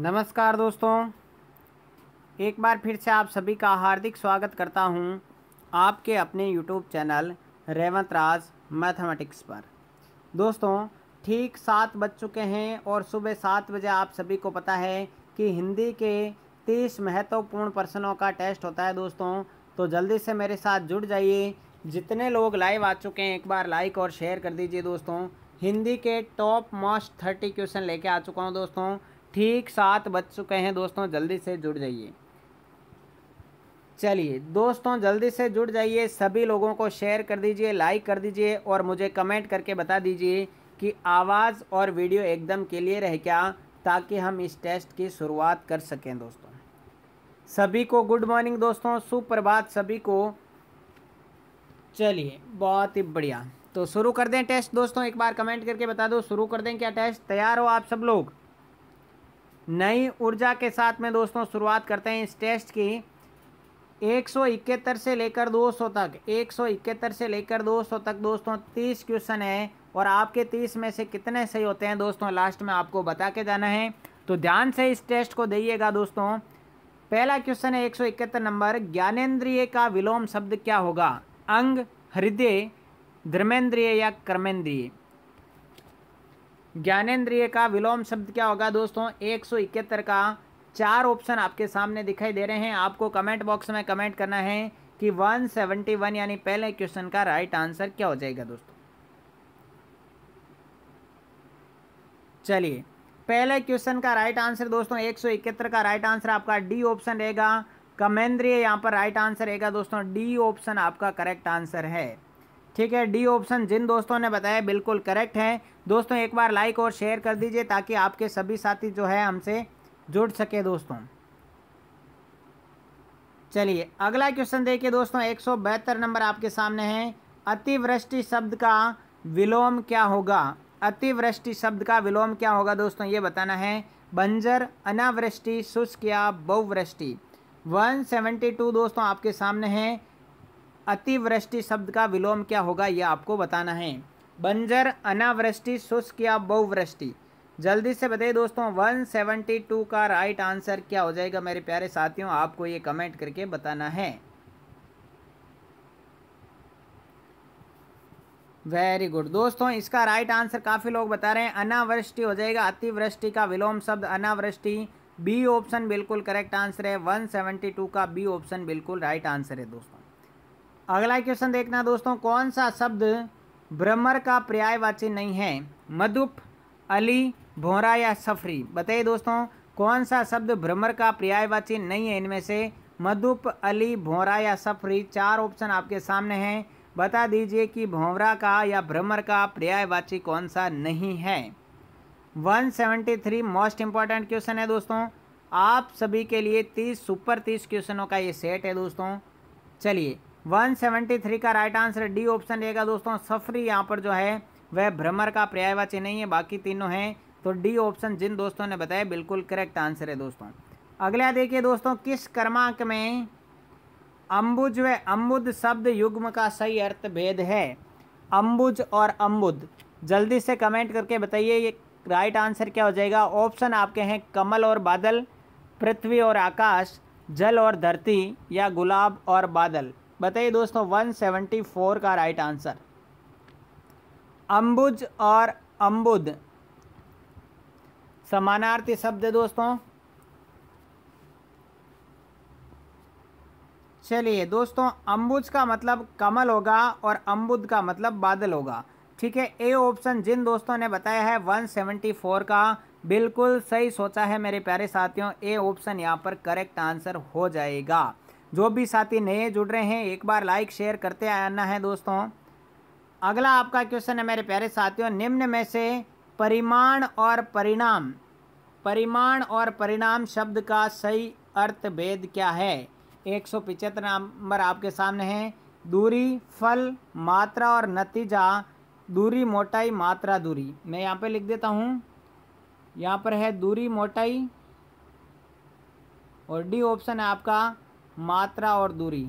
नमस्कार दोस्तों एक बार फिर से आप सभी का हार्दिक स्वागत करता हूं आपके अपने YouTube channel Revant Raj mathematics पर दोस्तों ठीक सात बज चुके हैं और सुबह सात बजे आप सभी को पता है कि हिंदी के तीस महत्वपूर्ण प्रश्नों का टेस्ट होता है दोस्तों तो जल्दी से मेरे साथ जुड़ जाइए जितने लोग लाइव आ चुके हैं एक बार लाइक और शेयर कर दीजिए दोस्तों हिंदी के टॉप मोस्ट थर्टी क्वेश्चन लेके आ चुका हूँ दोस्तों ठीक सात बज चुके हैं दोस्तों जल्दी से जुड़ जाइए चलिए दोस्तों जल्दी से जुड़ जाइए सभी लोगों को शेयर कर दीजिए लाइक कर दीजिए और मुझे कमेंट करके बता दीजिए कि आवाज़ और वीडियो एकदम क्लियर है क्या ताकि हम इस टेस्ट की शुरुआत कर सकें दोस्तों सभी को गुड मॉर्निंग दोस्तों सुप्रभात सभी को चलिए बहुत ही बढ़िया तो शुरू कर दें टेस्ट दोस्तों एक बार कमेंट करके बता दो शुरू कर दें क्या टेस्ट तैयार हो आप सब लोग नई ऊर्जा के साथ में दोस्तों शुरुआत करते हैं इस टेस्ट की एक सौ इकहत्तर से लेकर दो सौ तक एक सौ इकहत्तर से लेकर दो सौ तक दोस्तों तीस क्वेश्चन है और आपके तीस में से कितने सही होते हैं दोस्तों लास्ट में आपको बता के जाना है तो ध्यान से इस टेस्ट को दीजिएगा दोस्तों पहला क्वेश्चन है एक सौ इकहत्तर नंबर ज्ञानेन्द्रिय का विलोम शब्द क्या होगा अंग हृदय धर्मेंद्रिय या कर्मेंद्रिय ज्ञानेन्द्रिय का विलोम शब्द क्या होगा दोस्तों एक सौ इकहत्तर का चार ऑप्शन आपके सामने दिखाई दे रहे हैं आपको कमेंट बॉक्स में कमेंट करना है कि 171 यानी पहले क्वेश्चन का राइट आंसर क्या हो जाएगा दोस्तों चलिए पहले क्वेश्चन का राइट आंसर दोस्तों एक सौ इकहत्तर का राइट आंसर आपका डी ऑप्शन रहेगा कमेंद्रीय यहाँ पर राइट आंसर रहेगा दोस्तों डी ऑप्शन आपका करेक्ट आंसर है ठीक है डी ऑप्शन जिन दोस्तों ने बताया बिल्कुल करेक्ट है दोस्तों एक बार लाइक और शेयर कर दीजिए ताकि आपके सभी साथी जो है हमसे जुड़ सके दोस्तों चलिए अगला क्वेश्चन देखिए दोस्तों एक नंबर आपके सामने है अतिवृष्टि शब्द का विलोम क्या होगा अतिवृष्टि शब्द का विलोम क्या होगा दोस्तों ये बताना है बंजर अनावृष्टि शुष्क या बहुवृष्टि 172 दोस्तों आपके सामने है अतिवृष्टि शब्द का विलोम क्या होगा यह आपको बताना है बंजर अनावृष्टि शुष्क या बहुवृष्टि जल्दी से बताइए दोस्तों 172 का राइट आंसर क्या हो जाएगा मेरे प्यारे साथियों आपको ये कमेंट करके बताना है वेरी गुड दोस्तों इसका राइट आंसर काफ़ी लोग बता रहे हैं अनावृष्टि हो जाएगा अतिवृष्टि का विलोम शब्द अनावृष्टि बी ऑप्शन बिल्कुल करेक्ट आंसर है 172 का बी ऑप्शन बिल्कुल राइट आंसर है दोस्तों अगला क्वेश्चन देखना दोस्तों कौन सा शब्द ब्रह्मर का पर्यायवाची नहीं है मधुप अली भोरा या सफरी बताइए दोस्तों कौन सा शब्द भ्रमर का पर्यायवाची नहीं है इनमें से मधुप अली भोरा या सफरी चार ऑप्शन आपके सामने हैं बता दीजिए कि भोंवरा का या भ्रमर का पर्यायवाची कौन सा नहीं है 173 मोस्ट इम्पॉर्टेंट क्वेश्चन है दोस्तों आप सभी के लिए 30 सुपर 30 क्वेश्चनों का ये सेट है दोस्तों चलिए 173 का राइट आंसर डी ऑप्शन रहेगा दोस्तों सफरी यहाँ पर जो है वह भ्रमर का पर्यायवाची नहीं है बाकी तीनों हैं तो डी ऑप्शन जिन दोस्तों ने बताया बिल्कुल करेक्ट आंसर है दोस्तों अगला देखिए दोस्तों किस क्रमांक में अम्बुज व अम्बुद शब्द युग्म का सही अर्थ भेद है अम्बुज और अम्बुद जल्दी से कमेंट करके बताइए ये राइट आंसर क्या हो जाएगा ऑप्शन आपके हैं कमल और बादल पृथ्वी और आकाश जल और धरती या गुलाब और बादल बताइए दोस्तों 174 का राइट आंसर अम्बुज और अम्बुद समानार्थी शब्द है दोस्तों चलिए दोस्तों अम्बुज का मतलब कमल होगा और अम्बुद का मतलब बादल होगा ठीक है ए ऑप्शन जिन दोस्तों ने बताया है 174 का बिल्कुल सही सोचा है मेरे प्यारे साथियों ए ऑप्शन यहाँ पर करेक्ट आंसर हो जाएगा जो भी साथी नए जुड़ रहे हैं एक बार लाइक शेयर करते आना है दोस्तों अगला आपका क्वेश्चन है मेरे प्यारे साथियों निम्न में से परिमाण और परिणाम परिमाण और परिणाम शब्द का सही अर्थ भेद क्या है एक सौ पिचहत्तर नंबर आपके सामने है दूरी फल मात्रा और नतीजा दूरी मोटाई मात्रा दूरी मैं यहाँ पर लिख देता हूँ यहाँ पर है दूरी मोटाई और डी ऑप्शन है आपका मात्रा और दूरी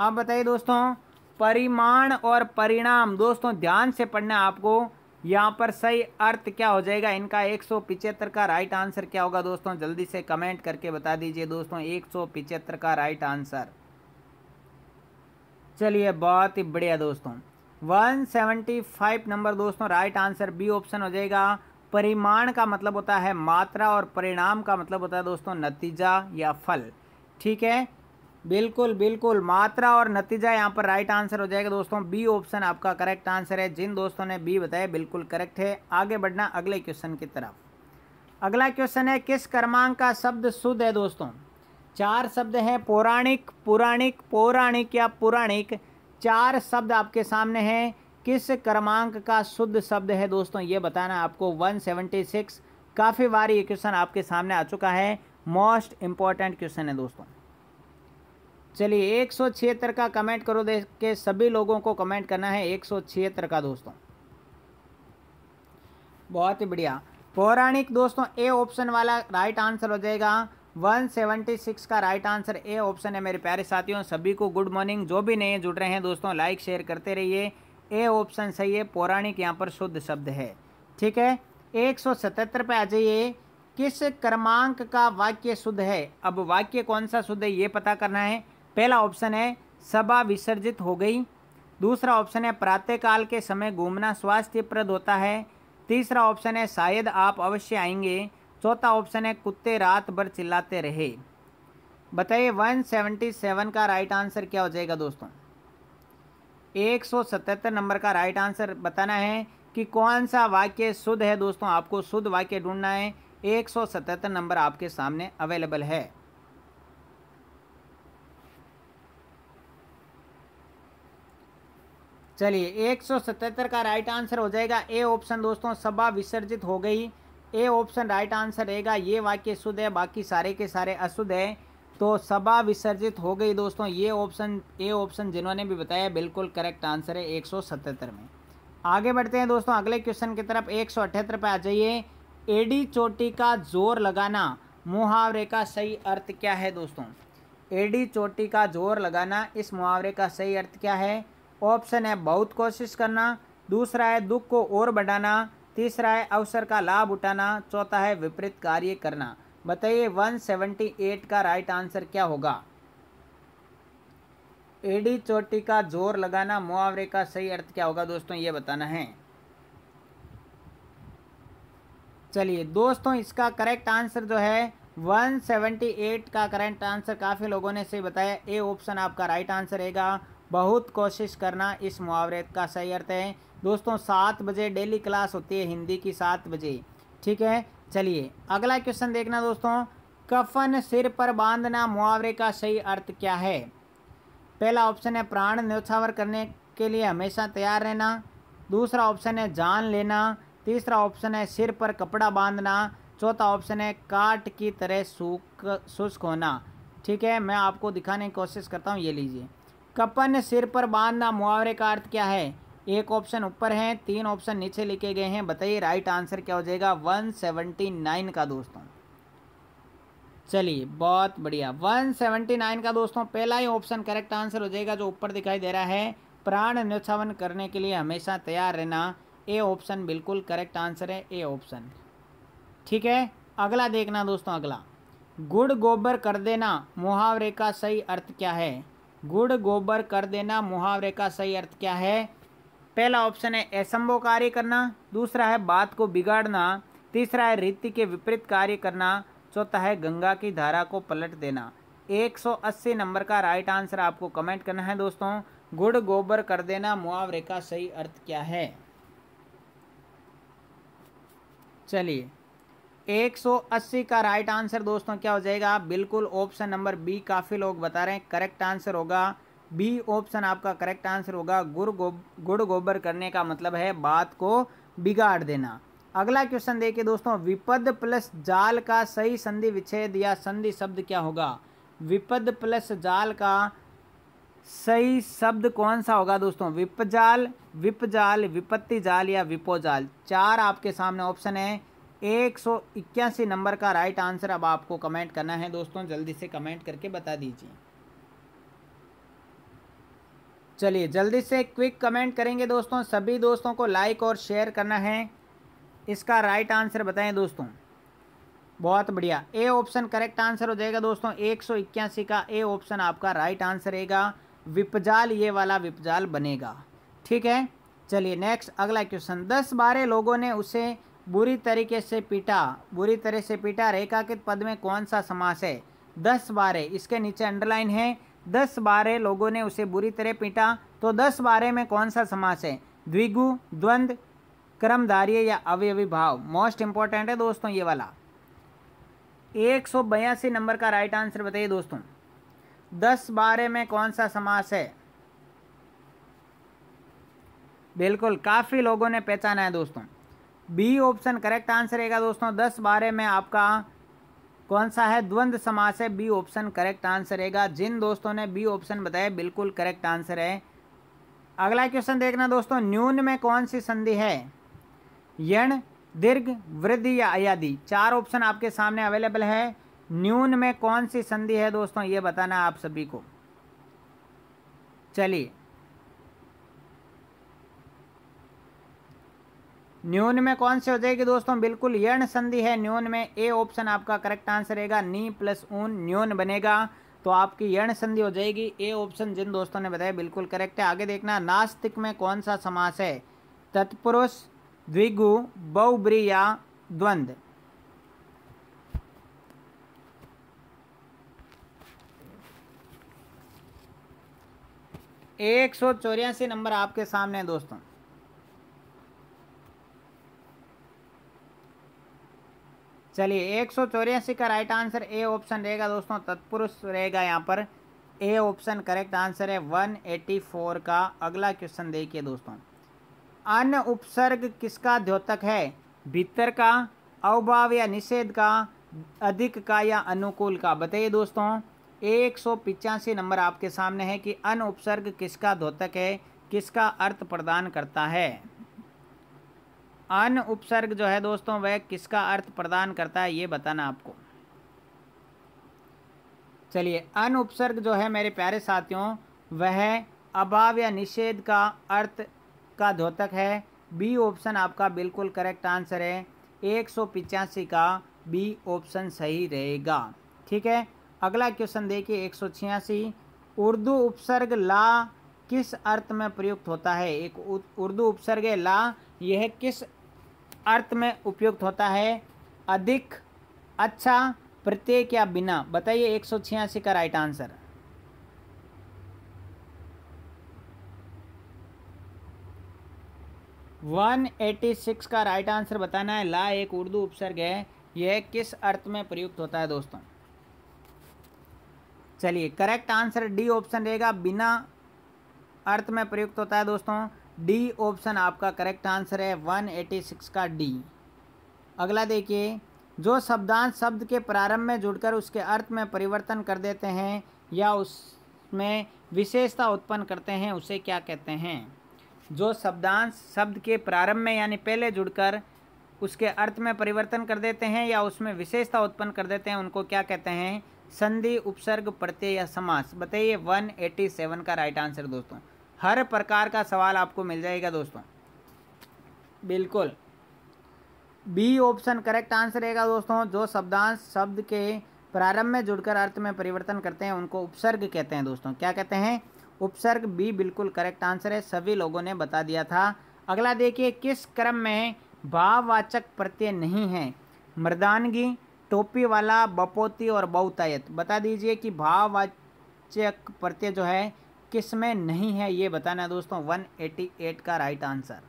आप बताइए दोस्तों परिमाण और परिणाम दोस्तों ध्यान से पढ़ना आपको यहाँ पर सही अर्थ क्या हो जाएगा इनका एक का राइट आंसर क्या होगा दोस्तों जल्दी से कमेंट करके बता दीजिए दोस्तों एक का राइट आंसर चलिए बहुत ही बढ़िया दोस्तों 175 नंबर दोस्तों राइट आंसर बी ऑप्शन हो जाएगा परिमाण का मतलब होता है मात्रा और परिणाम का मतलब होता है दोस्तों नतीजा या फल ठीक है बिल्कुल बिल्कुल मात्रा और नतीजा यहाँ पर राइट आंसर हो जाएगा दोस्तों बी ऑप्शन आपका करेक्ट आंसर है जिन दोस्तों ने बी बताया बिल्कुल करेक्ट है आगे बढ़ना अगले क्वेश्चन की तरफ अगला क्वेश्चन है किस क्रमांक का शब्द शुद्ध है दोस्तों चार शब्द हैं पौराणिक पुराणिक पौराणिक या पुराणिक चार शब्द आपके सामने हैं किस क्रमांक का शुद्ध शब्द है दोस्तों ये बताना आपको 176 काफ़ी बार ये क्वेश्चन आपके सामने आ चुका है मोस्ट इम्पॉर्टेंट क्वेश्चन है दोस्तों चलिए एक सौ छिहत्तर का कमेंट करो देख के सभी लोगों को कमेंट करना है एक सौ छिहत्तर का दोस्तों बहुत ही बढ़िया पौराणिक दोस्तों ए ऑप्शन वाला राइट आंसर हो जाएगा 176 का राइट आंसर ए ऑप्शन है मेरे प्यारे साथियों सभी को गुड मॉर्निंग जो भी नए जुड़ रहे हैं दोस्तों लाइक शेयर करते रहिए ए ऑप्शन सही है पौराणिक यहाँ पर शुद्ध शब्द है ठीक है एक सौ सतहत्तर पे आ जाइए किस क्रमांक का वाक्य शुद्ध है अब वाक्य कौन सा शुद्ध है ये पता करना है पहला ऑप्शन है सभा विसर्जित हो गई दूसरा ऑप्शन है प्रातःकाल के समय घूमना स्वास्थ्यप्रद होता है तीसरा ऑप्शन है शायद आप अवश्य आएंगे चौथा ऑप्शन है कुत्ते रात भर चिल्लाते रहे बताइए 177 का राइट आंसर क्या हो जाएगा दोस्तों 177 नंबर का राइट आंसर बताना है कि कौन सा वाक्य शुद्ध है दोस्तों आपको शुद्ध वाक्य ढूंढना है 177 नंबर आपके सामने अवेलेबल है चलिए 177 का राइट आंसर हो जाएगा ए ऑप्शन दोस्तों सभा विसर्जित हो गई ए ऑप्शन राइट आंसर रहेगा ये वाक्य शुद्ध है बाकी सारे के सारे अशुद्ध है तो सभा विसर्जित हो गई दोस्तों ये ऑप्शन ए ऑप्शन जिन्होंने भी बताया बिल्कुल करेक्ट आंसर है एक में आगे बढ़ते हैं दोस्तों अगले क्वेश्चन की तरफ एक सौ अठहत्तर पे आ जाइए एडी चोटी का जोर लगाना मुहावरे का सही अर्थ क्या है दोस्तों एडी चोटी का जोर लगाना इस मुहावरे का सही अर्थ क्या है ऑप्शन है बहुत कोशिश करना दूसरा है दुख को और बढ़ाना तीसरा है अवसर का लाभ उठाना चौथा है विपरीत कार्य करना बताइए 178 का राइट आंसर क्या होगा एडी चोटी का जोर लगाना मुआवरे का सही अर्थ क्या होगा दोस्तों ये बताना है चलिए दोस्तों इसका करेक्ट आंसर जो है 178 का करेक्ट आंसर काफ़ी लोगों ने सही बताया ए ऑप्शन आपका राइट आंसर रहेगा बहुत कोशिश करना इस मुहावरे का सही अर्थ है दोस्तों सात बजे डेली क्लास होती है हिंदी की सात बजे ठीक है चलिए अगला क्वेश्चन देखना दोस्तों कफन सिर पर बांधना मुआवरे का सही अर्थ क्या है पहला ऑप्शन है प्राण न्योछावर करने के लिए हमेशा तैयार रहना दूसरा ऑप्शन है जान लेना तीसरा ऑप्शन है सिर पर कपड़ा बांधना चौथा ऑप्शन है काट की तरह सूख शुष्क होना ठीक है मैं आपको दिखाने की कोशिश करता हूँ ये लीजिए कपन सिर पर बांधना मुआवरे का अर्थ क्या है एक ऑप्शन ऊपर है तीन ऑप्शन नीचे लिखे गए हैं बताइए राइट आंसर क्या हो जाएगा 179 का दोस्तों चलिए बहुत बढ़िया 179 का दोस्तों पहला ही ऑप्शन करेक्ट आंसर हो जाएगा जो ऊपर दिखाई दे रहा है प्राण न्योछावन करने के लिए हमेशा तैयार रहना ए ऑप्शन बिल्कुल करेक्ट आंसर है ए ऑप्शन ठीक है अगला देखना दोस्तों अगला गुड़ गोबर कर देना मुहावरे का सही अर्थ क्या है गुड़ गोबर कर देना मुहावरे का सही अर्थ क्या है पहला ऑप्शन है असंभव कार्य करना दूसरा है बात को बिगाड़ना तीसरा है रीति के विपरीत कार्य करना चौथा है गंगा की धारा को पलट देना 180 नंबर का राइट आंसर आपको कमेंट करना है दोस्तों गुड़ गोबर कर देना मुआवरे का सही अर्थ क्या है चलिए 180 का राइट आंसर दोस्तों क्या हो जाएगा बिल्कुल ऑप्शन नंबर बी काफ़ी लोग बता रहे हैं करेक्ट आंसर होगा बी ऑप्शन आपका करेक्ट आंसर होगा गुड़ गोब गुड़ गोबर करने का मतलब है बात को बिगाड़ देना अगला क्वेश्चन देखिए दोस्तों विपद प्लस जाल का सही संधि विच्छेद या संधि शब्द क्या होगा विपद प्लस जाल का सही शब्द कौन सा होगा दोस्तों विपजाल विपजाल विपत्ति जाल या विपोजाल चार आपके सामने ऑप्शन है एक सौ इक्यासी नंबर का राइट आंसर अब आपको कमेंट करना है दोस्तों जल्दी से कमेंट करके बता दीजिए चलिए जल्दी से क्विक कमेंट करेंगे दोस्तों सभी दोस्तों को लाइक और शेयर करना है इसका राइट आंसर बताएं दोस्तों बहुत बढ़िया ए ऑप्शन करेक्ट आंसर हो जाएगा दोस्तों एक का ए ऑप्शन आपका राइट आंसर रहेगा विपजाल ये वाला विपजाल बनेगा ठीक है चलिए नेक्स्ट अगला क्वेश्चन दस बारह लोगों ने उसे बुरी तरीके से पीटा बुरी तरह से पीटा रेखाकित पद में कौन सा समास है दस बारह इसके नीचे अंडरलाइन है दस बारह लोगों ने उसे बुरी तरह पीटा तो दस बारह में कौन सा समास है द्विगु द्वंद क्रमधार्य या अवयवी भाव मोस्ट इंपॉर्टेंट है दोस्तों ये वाला एक सौ बयासी नंबर का राइट आंसर बताइए दोस्तों दस बारह में कौन सा समास है बिल्कुल काफ़ी लोगों ने पहचाना है दोस्तों बी ऑप्शन करेक्ट आंसर रहेगा दोस्तों दस बारह में आपका कौन सा है द्वंद्व समास है बी ऑप्शन करेक्ट आंसर रहेगा जिन दोस्तों ने बी ऑप्शन बताया बिल्कुल करेक्ट आंसर है अगला क्वेश्चन देखना दोस्तों न्यून में कौन सी संधि है यण दीर्घ वृद्धि या अयादि चार ऑप्शन आपके सामने अवेलेबल है न्यून में कौन सी संधि है दोस्तों ये बताना आप सभी को चलिए न्यून में कौन से हो जाएगी दोस्तों बिल्कुल यर्ण संधि है न्यून में ए ऑप्शन आपका करेक्ट आंसर रहेगा नी प्लस ऊन न्यून बनेगा तो आपकी यर्ण संधि हो जाएगी ए ऑप्शन जिन दोस्तों ने बताया बिल्कुल करेक्ट है आगे देखना नास्तिक में कौन सा समास है तत्पुरुष द्विगु बहुब्री या एक सौ चौरासी नंबर आपके सामने है दोस्तों चलिए एक सौ चौरासी का राइट आंसर ए ऑप्शन रहेगा दोस्तों तत्पुरुष रहेगा यहाँ पर ए ऑप्शन करेक्ट आंसर है 184 का अगला क्वेश्चन देखिए दोस्तों अन्य उपसर्ग किसका द्योतक है भीतर का अवभाव या निषेध का अधिक का या अनुकूल का बताइए दोस्तों एक सौ पिचासी नंबर आपके सामने है कि अन उपसर्ग किसका द्योतक है किसका अर्थ प्रदान करता है अन उपसर्ग जो है दोस्तों वह किसका अर्थ प्रदान करता है ये बताना आपको चलिए अन उपसर्ग जो है मेरे प्यारे साथियों वह अभाव या निषेध का अर्थ का द्योतक है बी ऑप्शन आपका बिल्कुल करेक्ट आंसर है एक सौ पिचासी का बी ऑप्शन सही रहेगा ठीक है अगला क्वेश्चन देखिए एक सौ छियासी उर्दू उपसर्ग ला किस अर्थ में प्रयुक्त होता है एक उर्दू उपसर्ग ला यह किस अर्थ में उपयुक्त होता है अधिक अच्छा प्रत्येक या बिना बताइए एक सौ छियासी का right answer one eighty six का राइट आंसर बताना है ला एक उर्दू उपसर्ग है यह किस अर्थ में प्रयुक्त होता है दोस्तों चलिए करेक्ट आंसर डी ऑप्शन रहेगा बिना अर्थ में प्रयुक्त होता है दोस्तों डी ऑप्शन आपका करेक्ट आंसर है 186 का डी अगला देखिए जो शब्दांश शब्द के प्रारंभ में जुड़कर उसके अर्थ में परिवर्तन कर देते हैं या उसमें विशेषता उत्पन्न करते हैं उसे क्या कहते हैं जो शब्दांश शब्द के प्रारंभ में यानी पहले जुड़कर उसके अर्थ में परिवर्तन कर देते हैं या उसमें विशेषता उत्पन्न कर देते हैं उनको क्या कहते हैं संधि उपसर्ग प्रत्यय या समास बताइए 187 का राइट आंसर दोस्तों हर प्रकार का सवाल आपको मिल जाएगा दोस्तों बिल्कुल बी ऑप्शन करेक्ट आंसर रहेगा दोस्तों जो शब्दांश शब्द के प्रारंभ में जुड़कर अर्थ में परिवर्तन करते हैं उनको उपसर्ग कहते हैं दोस्तों क्या कहते हैं उपसर्ग बी बिल्कुल करेक्ट आंसर है सभी लोगों ने बता दिया था अगला देखिए किस क्रम में भाववाचक प्रत्यय नहीं है मृदानगी टोपी वाला बपोती और बहुतायत बता दीजिए कि भाववाचक प्रत्यय जो है किस में नहीं है ये बताना दोस्तों 188 का राइट आंसर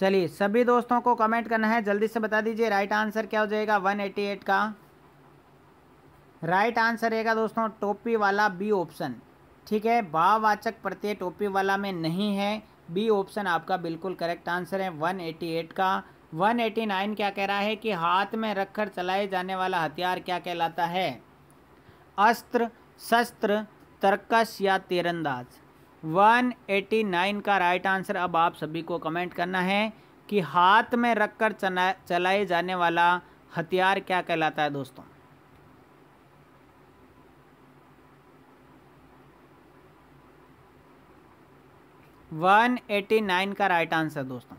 चलिए सभी दोस्तों को कमेंट करना है जल्दी से बता दीजिए राइट आंसर क्या हो जाएगा 188 का राइट आंसर रहेगा दोस्तों टोपी वाला बी ऑप्शन ठीक है भाववाचक प्रत्यय टोपी वाला में नहीं है बी ऑप्शन आपका बिल्कुल करेक्ट आंसर है 188 का 189 क्या कह रहा है कि हाथ में रखकर चलाए जाने वाला हथियार क्या कहलाता है अस्त्र शस्त्र तर्कश या तीरंदाज 189 का राइट आंसर अब आप सभी को कमेंट करना है कि हाथ में रखकर चलाए जाने वाला हथियार क्या कहलाता है दोस्तों वन एटी नाइन का राइट आंसर दोस्तों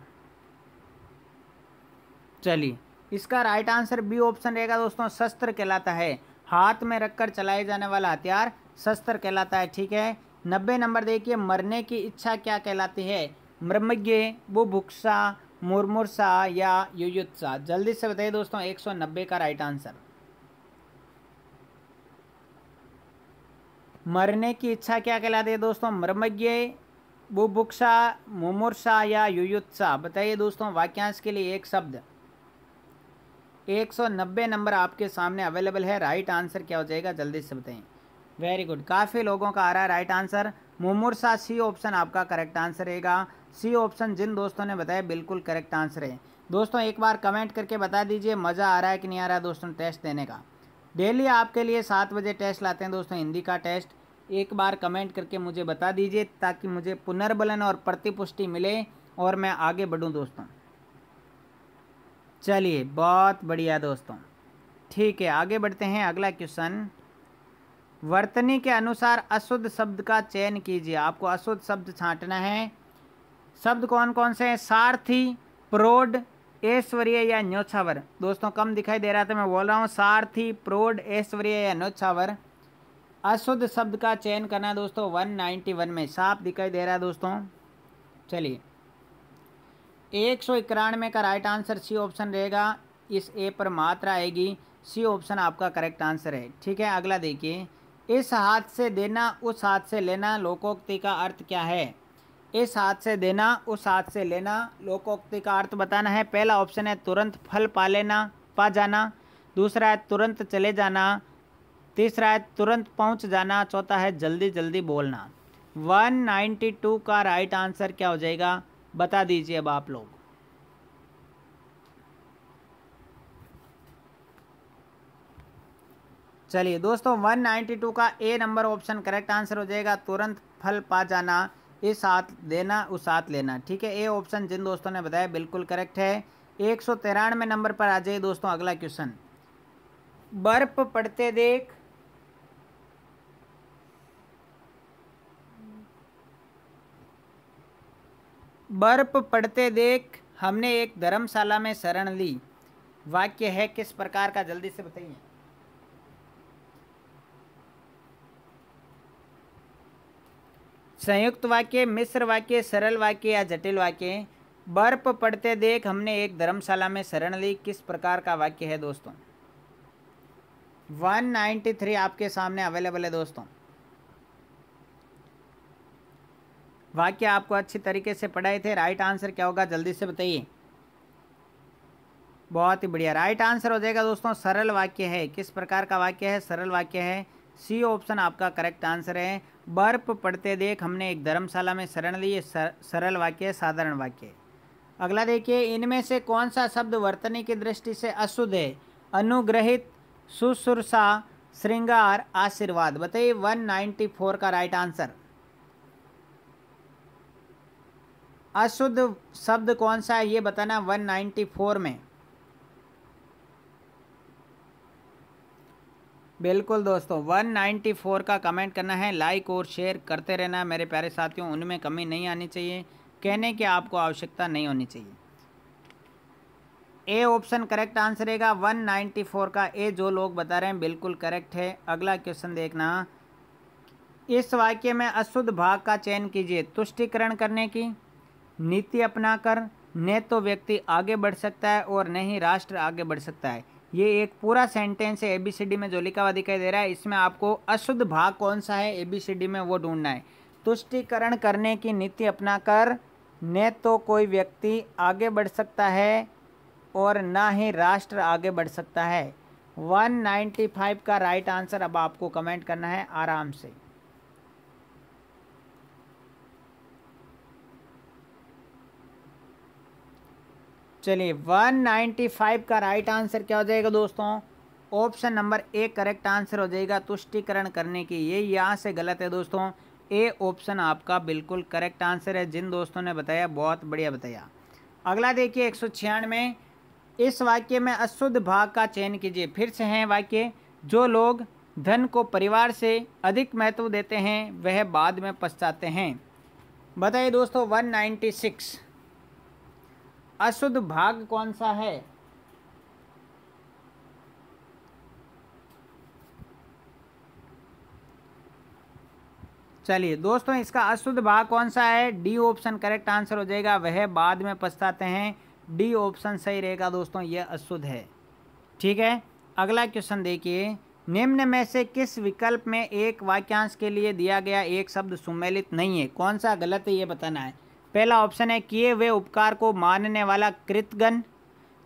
चलिए इसका राइट आंसर बी ऑप्शन रहेगा दोस्तों शस्त्र कहलाता है हाथ में रखकर चलाए जाने वाला हथियार शस्त्र कहलाता है ठीक है नब्बे नंबर देखिए मरने की इच्छा क्या कहलाती है मृमज्ञ बुभुक्षा मुरमुरसा या युयुत्सा जल्दी से बताइए दोस्तों एक सौ नब्बे का राइट आंसर मरने की इच्छा क्या कहलाती है दोस्तों मृमज्ञ बुभुक्सा मुमुरसा या युयुत्सा बताइए दोस्तों वाक्यांश के लिए एक शब्द 190 नंबर आपके सामने अवेलेबल है राइट आंसर क्या हो जाएगा जल्दी से बताएं वेरी गुड काफ़ी लोगों का आ रहा है राइट आंसर मुमुरसा सी ऑप्शन आपका करेक्ट आंसर रहेगा सी ऑप्शन जिन दोस्तों ने बताया बिल्कुल करेक्ट आंसर है दोस्तों एक बार कमेंट करके बता दीजिए मज़ा आ रहा है कि नहीं आ रहा है दोस्तों टेस्ट देने का डेली आपके लिए सात बजे टेस्ट लाते हैं दोस्तों हिंदी का टेस्ट एक बार कमेंट करके मुझे बता दीजिए ताकि मुझे पुनर्बलन और प्रतिपुष्टि मिले और मैं आगे बढ़ूँ दोस्तों चलिए बहुत बढ़िया दोस्तों ठीक है आगे बढ़ते हैं अगला क्वेश्चन वर्तनी के अनुसार अशुद्ध शब्द का चयन कीजिए आपको अशुद्ध शब्द छांटना है शब्द कौन कौन से हैं सारथी प्रोड ऐश्वर्य या न्योछावर दोस्तों कम दिखाई दे रहा था मैं बोल रहा हूँ सारथी प्रोड ऐश्वर्य या न्योछावर अशुद्ध शब्द का चयन करना दोस्तों 191 में साफ दिखाई दे रहा है दोस्तों चलिए एक सौ इक्यानवे का राइट आंसर सी ऑप्शन रहेगा इस ए पर मात्रा आएगी सी ऑप्शन आपका करेक्ट आंसर है ठीक है अगला देखिए इस हाथ से देना उस हाथ से लेना लोकोक्ति का अर्थ क्या है इस हाथ से देना उस हाथ से लेना लोकोक्ति का अर्थ बताना है पहला ऑप्शन है तुरंत फल पा लेना पा जाना दूसरा है तुरंत चले जाना तीसरा है तुरंत पहुंच जाना चौथा है जल्दी जल्दी बोलना 192 का राइट आंसर क्या हो जाएगा बता दीजिए अब आप लोग चलिए दोस्तों 192 का A number option correct answer हो जाएगा तुरंत फल पा जाना इस हाथ देना उस हाथ लेना ठीक है ए ऑप्शन जिन दोस्तों ने बताया बिल्कुल करेक्ट है एक सौ तिरानवे नंबर पर आ जाइए दोस्तों अगला क्वेश्चन बर्फ पड़ते देख बर्फ पड़ते देख हमने एक धर्मशाला में शरण ली वाक्य है किस प्रकार का जल्दी से बताइए संयुक्त वाक्य मिश्र वाक्य सरल वाक्य या जटिल वाक्य बर्फ पड़ते देख हमने एक धर्मशाला में शरण ली किस प्रकार का वाक्य है दोस्तों 193 आपके सामने अवेलेबल है दोस्तों वाक्य आपको अच्छी तरीके से पढ़ाए थे राइट आंसर क्या होगा जल्दी से बताइए बहुत ही बढ़िया राइट आंसर हो जाएगा दोस्तों सरल वाक्य है किस प्रकार का वाक्य है सरल वाक्य है सी ऑप्शन आपका करेक्ट आंसर है बर्फ पड़ते देख हमने एक धर्मशाला में शरण ली ये सर, सरल वाक्य है साधारण वाक्य है अगला देखिए इनमें से कौन सा शब्द वर्तनी की दृष्टि से अशुद्ध है अनुग्रहित सुश्रूषा श्रृंगार आशीर्वाद बताइए 194 का राइट आंसर अशुद्ध शब्द कौन सा है ये बताना 194 में बिल्कुल दोस्तों 194 का कमेंट करना है लाइक और शेयर करते रहना मेरे प्यारे साथियों उनमें कमी नहीं आनी चाहिए कहने की आपको आवश्यकता नहीं होनी चाहिए ए ऑप्शन करेक्ट आंसर रहेगा 194 का ए जो लोग बता रहे हैं बिल्कुल करेक्ट है अगला क्वेश्चन देखना इस वाक्य में अशुद्ध भाग का चयन कीजिए तुष्टिकरण करने की नीति अपनाकर न तो व्यक्ति आगे बढ़ सकता है और न ही राष्ट्र आगे बढ़ सकता है ये एक पूरा सेंटेंस है एबीसीडी में जो लिखा हुआ दिखाई दे रहा है इसमें आपको अशुद्ध भाग कौन सा है एबीसीडी में वो ढूंढना है तुष्टिकरण करने की नीति अपनाकर न तो कोई व्यक्ति आगे बढ़ सकता है और ना ही राष्ट्र आगे बढ़ सकता है 195 का राइट आंसर अब आपको कमेंट करना है आराम से चलिए 195 का राइट आंसर क्या हो जाएगा दोस्तों option number A correct answer हो जाएगा तुष्टिकरण करने की ये यहाँ से गलत है दोस्तों ए ऑप्शन आपका बिल्कुल करेक्ट आंसर है जिन दोस्तों ने बताया बहुत बढ़िया बताया अगला देखिए एक सौ छियानवे इस वाक्य में अशुद्ध भाग का चयन कीजिए फिर से हैं वाक्य जो लोग धन को परिवार से अधिक महत्व देते हैं वह बाद में पछताते हैं बताइए दोस्तों 196 अशुद्ध भाग कौन सा है चलिए दोस्तों इसका अशुद्ध भाग कौन सा है डी ऑप्शन करेक्ट आंसर हो जाएगा वह बाद में पछताते हैं डी ऑप्शन सही रहेगा दोस्तों यह अशुद्ध है ठीक है अगला क्वेश्चन देखिए निम्न में से किस विकल्प में एक वाक्यांश के लिए दिया गया एक शब्द सुमेलित नहीं है कौन सा गलत है ये बताना है पहला ऑप्शन है किए हुए उपकार को मानने वाला कृतगन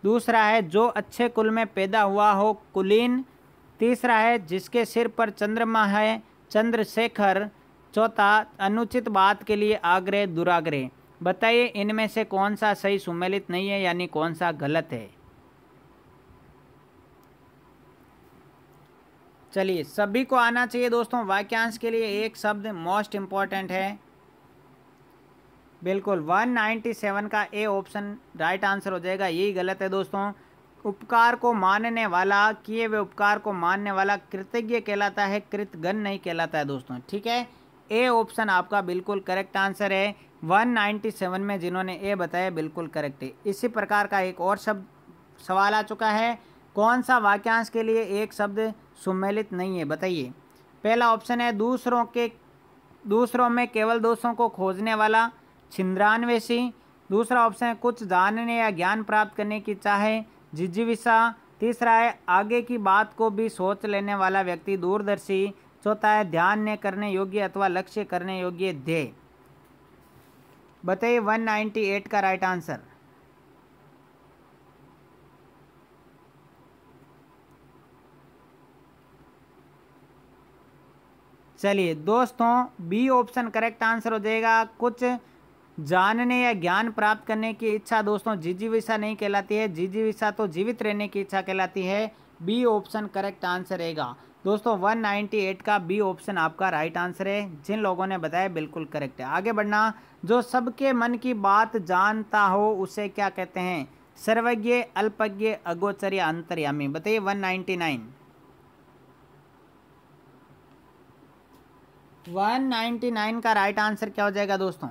दूसरा है जो अच्छे कुल में पैदा हुआ हो कुलीन तीसरा है जिसके सिर पर चंद्रमा है चंद्रशेखर चौथा अनुचित बात के लिए आग्रह दुराग्रह बताइए इनमें से कौन सा सही सुमेलित नहीं है यानी कौन सा गलत है चलिए सभी को आना चाहिए दोस्तों वाक्यांश के लिए एक शब्द मोस्ट इम्पॉर्टेंट है बिल्कुल 197 का ए ऑप्शन राइट आंसर हो जाएगा यही गलत है दोस्तों उपकार को मानने वाला किए हुए उपकार को मानने वाला कृतज्ञ कहलाता है कृतगन नहीं कहलाता है दोस्तों ठीक है ए ऑप्शन आपका बिल्कुल करेक्ट आंसर है 197 में जिन्होंने ए बताया बिल्कुल करेक्ट है इसी प्रकार का एक और शब्द सवाल आ चुका है कौन सा वाक्यांश के लिए एक शब्द सुमेलित नहीं है बताइए पहला ऑप्शन है दूसरों के दूसरों में केवल दोषों को खोजने वाला छिंद्रानवे दूसरा ऑप्शन है कुछ जानने या ज्ञान प्राप्त करने की चाहे जिज्जिविशा तीसरा है आगे की बात को भी सोच लेने वाला व्यक्ति दूरदर्शी चौथा है ध्यान ने करने योग्य अथवा लक्ष्य करने योग्य ध्येय बताइए 198 का राइट आंसर चलिए दोस्तों बी ऑप्शन करेक्ट आंसर हो जाएगा कुछ जानने या ज्ञान प्राप्त करने की इच्छा दोस्तों जिजीविषा नहीं कहलाती है जिजीविषा तो जीवित रहने की इच्छा कहलाती है बी ऑप्शन करेक्ट आंसर रहेगा दोस्तों 198 का बी ऑप्शन आपका राइट आंसर है जिन लोगों ने बताया बिल्कुल करेक्ट है आगे बढ़ना जो सबके मन की बात जानता हो उसे क्या कहते हैं सर्वज्ञ अल्पज्ञ अगोचर या अंतर्यामी बताइए 199 199 का राइट आंसर क्या हो जाएगा दोस्तों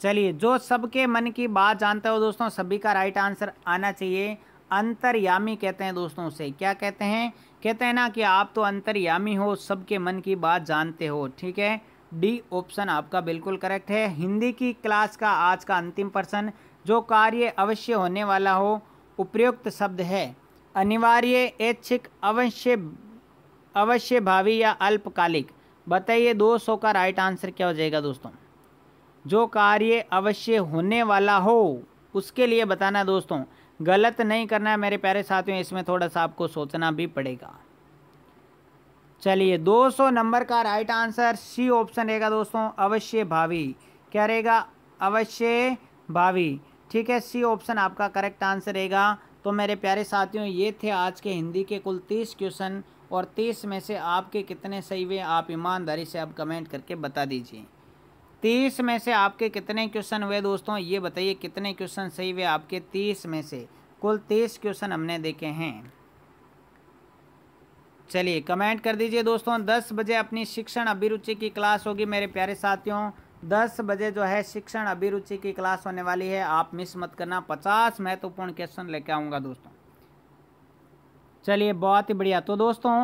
चलिए जो सबके मन की बात जानता हो दोस्तों सभी का राइट आंसर आना चाहिए अंतर्यामी कहते हैं दोस्तों उसे क्या कहते हैं कहते हैं ना कि आप तो अंतर्यामी हो सबके मन की बात जानते हो ठीक है डी ऑप्शन आपका बिल्कुल करेक्ट है हिंदी की क्लास का आज का अंतिम प्रश्न जो कार्य अवश्य होने वाला हो उपयुक्त शब्द है अनिवार्य ऐच्छिक अवश्य अवश्य भावी या अल्पकालिक बताइए 200 का राइट आंसर क्या हो जाएगा दोस्तों जो कार्य अवश्य होने वाला हो उसके लिए बताना दोस्तों गलत नहीं करना है मेरे प्यारे साथियों इसमें थोड़ा सा आपको सोचना भी पड़ेगा चलिए 200 नंबर का राइट आंसर सी ऑप्शन रहेगा दोस्तों अवश्य भावी क्या रहेगा अवश्य भावी ठीक है सी ऑप्शन आपका करेक्ट आंसर रहेगा तो मेरे प्यारे साथियों ये थे आज के हिंदी के कुल तीस क्वेश्चन और तीस में से आपके कितने सही हुए आप ईमानदारी से आप कमेंट करके बता दीजिए तीस में से आपके कितने क्वेश्चन हुए दोस्तों ये बताइए कितने क्वेश्चन सही हुए आपके तीस में से कुल तीस क्वेश्चन हमने देखे हैं चलिए कमेंट कर दीजिए दोस्तों दस बजे अपनी शिक्षण अभिरुचि की क्लास होगी मेरे प्यारे साथियों दस बजे जो है शिक्षण अभिरुचि की क्लास होने वाली है आप मिस मत करना पचास महत्वपूर्ण तो क्वेश्चन लेके आऊँगा दोस्तों चलिए बहुत ही बढ़िया तो दोस्तों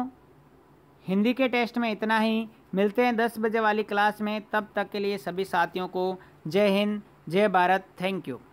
हिंदी के टेस्ट में इतना ही मिलते हैं दस बजे वाली क्लास में तब तक के लिए सभी साथियों को जय हिंद जय भारत थैंक यू